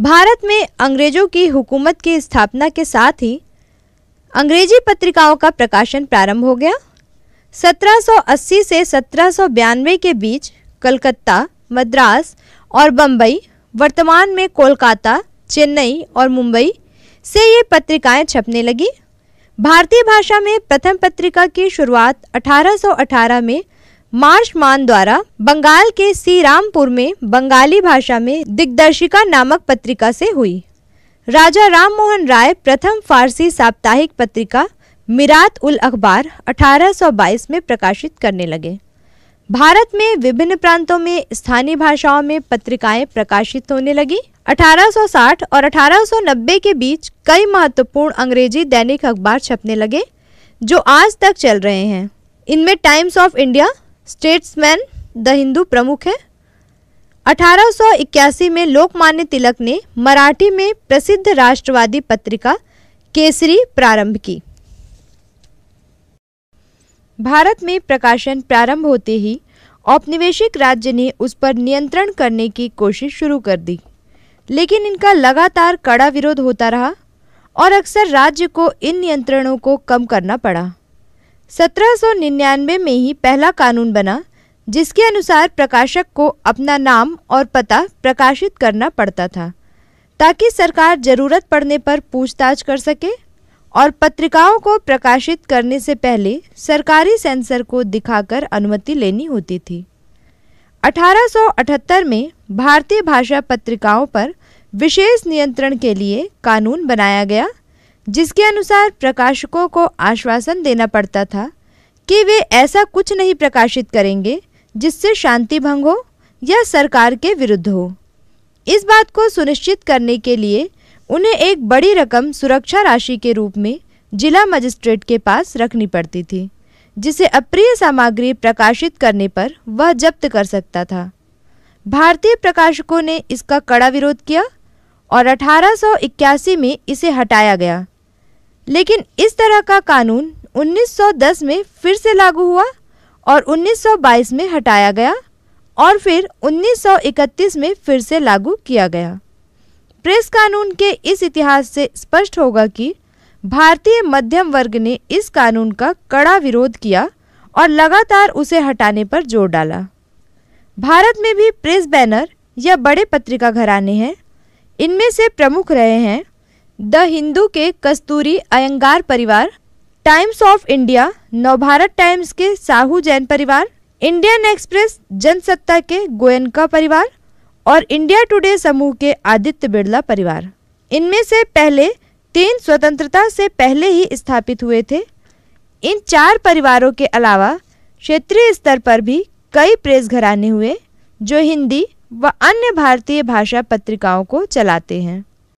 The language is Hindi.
भारत में अंग्रेजों की हुकूमत की स्थापना के साथ ही अंग्रेजी पत्रिकाओं का प्रकाशन प्रारंभ हो गया 1780 से सत्रह के बीच कलकत्ता मद्रास और बम्बई वर्तमान में कोलकाता चेन्नई और मुंबई से ये पत्रिकाएं छपने लगी भारतीय भाषा में प्रथम पत्रिका की शुरुआत 1818 में मार्शमान द्वारा बंगाल के सी रामपुर में बंगाली भाषा में दिग्दर्शिका नामक पत्रिका से हुई राजा राम मोहन राय प्रथम फारसी साप्ताहिक पत्रिका मिरात उल अखबार 1822 में प्रकाशित करने लगे भारत में विभिन्न प्रांतों में स्थानीय भाषाओं में पत्रिकाएं प्रकाशित होने लगी 1860 और 1890 के बीच कई महत्वपूर्ण अंग्रेजी दैनिक अखबार छपने लगे जो आज तक चल रहे हैं इनमें Times of India Statesman the Hindu प्रमुख है 1881 में लोकमान्य तिलक ने मराठी में प्रसिद्ध राष्ट्रवादी पत्रिका केसरी प्रारंभ की भारत में प्रकाशन प्रारंभ होते ही औपनिवेशिक राज्य ने उस पर नियंत्रण करने की कोशिश शुरू कर दी लेकिन इनका लगातार कड़ा विरोध होता रहा और अक्सर राज्य को इन नियंत्रणों को कम करना पड़ा 1799 में ही पहला कानून बना जिसके अनुसार प्रकाशक को अपना नाम और पता प्रकाशित करना पड़ता था ताकि सरकार जरूरत पड़ने पर पूछताछ कर सके और पत्रिकाओं को प्रकाशित करने से पहले सरकारी सेंसर को दिखाकर अनुमति लेनी होती थी 1878 में भारतीय भाषा पत्रिकाओं पर विशेष नियंत्रण के लिए कानून बनाया गया जिसके अनुसार प्रकाशकों को आश्वासन देना पड़ता था कि वे ऐसा कुछ नहीं प्रकाशित करेंगे जिससे शांति भंग हो या सरकार के विरुद्ध हो इस बात को सुनिश्चित करने के लिए उन्हें एक बड़ी रकम सुरक्षा राशि के रूप में जिला मजिस्ट्रेट के पास रखनी पड़ती थी जिसे अप्रिय सामग्री प्रकाशित करने पर वह जब्त कर सकता था भारतीय प्रकाशकों ने इसका कड़ा विरोध किया और 1881 में इसे हटाया गया लेकिन इस तरह का कानून 1910 में फिर से लागू हुआ और 1922 में हटाया गया और फिर 1931 में फिर से लागू किया गया प्रेस कानून के इस इतिहास से स्पष्ट होगा कि भारतीय मध्यम वर्ग ने इस कानून का कड़ा विरोध किया और लगातार उसे हटाने पर जोर डाला भारत में भी प्रेस बैनर या बड़े पत्रिका घराने हैं इनमें से प्रमुख रहे हैं द हिंदू के कस्तूरी अयंगार परिवार Times of India Navbharat Times के साहू जैन परिवार इंडियन एक्सप्रेस जनसत्ता के गोयनका परिवार और इंडिया टुडे समूह के आदित्य बिड़ला परिवार इनमें से पहले तीन स्वतंत्रता से पहले ही स्थापित हुए थे इन चार परिवारों के अलावा क्षेत्रीय स्तर पर भी कई प्रेस घराने हुए जो हिंदी व अन्य भारतीय भाषा पत्रिकाओं को चलाते हैं